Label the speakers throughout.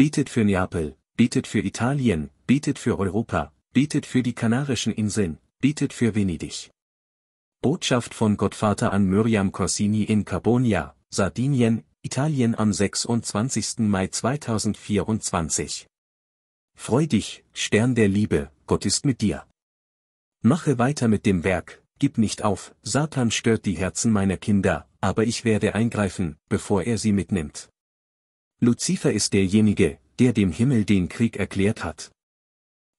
Speaker 1: bietet für Neapel, bietet für Italien, bietet für Europa, bietet für die Kanarischen Inseln, bietet für Venedig. Botschaft von Gottvater an Miriam Corsini in Carbonia, Sardinien, Italien am 26. Mai 2024. Freu dich, Stern der Liebe, Gott ist mit dir. Mache weiter mit dem Werk, gib nicht auf, Satan stört die Herzen meiner Kinder, aber ich werde eingreifen, bevor er sie mitnimmt. Luzifer ist derjenige, der dem Himmel den Krieg erklärt hat.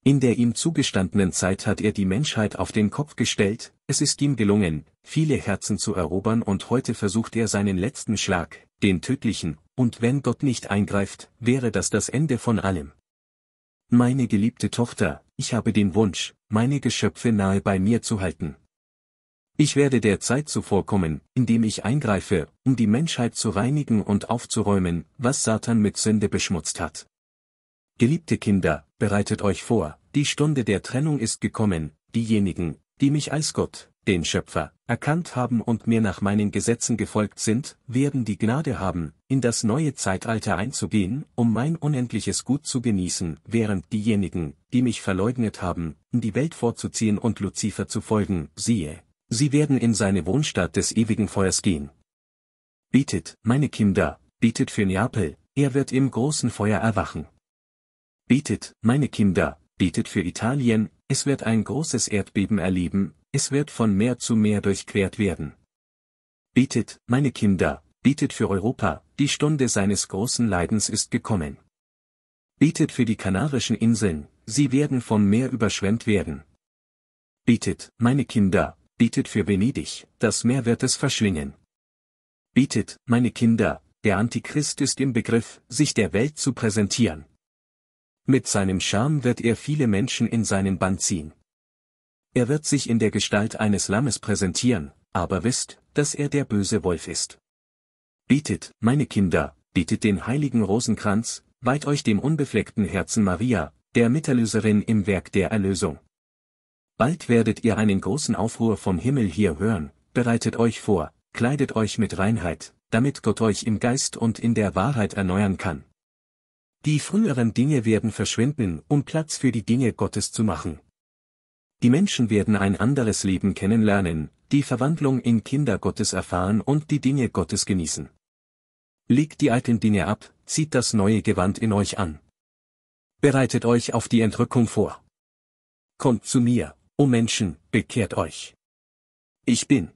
Speaker 1: In der ihm zugestandenen Zeit hat er die Menschheit auf den Kopf gestellt, es ist ihm gelungen, viele Herzen zu erobern und heute versucht er seinen letzten Schlag, den tödlichen, und wenn Gott nicht eingreift, wäre das das Ende von allem. Meine geliebte Tochter, ich habe den Wunsch, meine Geschöpfe nahe bei mir zu halten. Ich werde der Zeit zuvorkommen, indem ich eingreife, um die Menschheit zu reinigen und aufzuräumen, was Satan mit Sünde beschmutzt hat. Geliebte Kinder, bereitet euch vor, die Stunde der Trennung ist gekommen, diejenigen, die mich als Gott, den Schöpfer, erkannt haben und mir nach meinen Gesetzen gefolgt sind, werden die Gnade haben, in das neue Zeitalter einzugehen, um mein unendliches Gut zu genießen, während diejenigen, die mich verleugnet haben, in die Welt vorzuziehen und Luzifer zu folgen, siehe, Sie werden in seine Wohnstadt des ewigen Feuers gehen. Bietet, meine Kinder, bietet für Neapel, er wird im großen Feuer erwachen. Bietet, meine Kinder, bietet für Italien, es wird ein großes Erdbeben erleben, es wird von Meer zu Meer durchquert werden. Bietet, meine Kinder, bietet für Europa, die Stunde seines großen Leidens ist gekommen. Bietet für die Kanarischen Inseln, sie werden vom Meer überschwemmt werden. Bietet, meine Kinder, bietet für Venedig, das Meer wird es verschlingen. Bietet, meine Kinder, der Antichrist ist im Begriff, sich der Welt zu präsentieren. Mit seinem Charme wird er viele Menschen in seinen Bann ziehen. Er wird sich in der Gestalt eines Lammes präsentieren, aber wisst, dass er der böse Wolf ist. Bietet, meine Kinder, bietet den heiligen Rosenkranz, weiht euch dem unbefleckten Herzen Maria, der Mitterlöserin im Werk der Erlösung. Bald werdet ihr einen großen Aufruhr vom Himmel hier hören, bereitet euch vor, kleidet euch mit Reinheit, damit Gott euch im Geist und in der Wahrheit erneuern kann. Die früheren Dinge werden verschwinden, um Platz für die Dinge Gottes zu machen. Die Menschen werden ein anderes Leben kennenlernen, die Verwandlung in Kinder Gottes erfahren und die Dinge Gottes genießen. Legt die alten Dinge ab, zieht das neue Gewand in euch an. Bereitet euch auf die Entrückung vor. Kommt zu mir, O oh Menschen, bekehrt euch. Ich bin.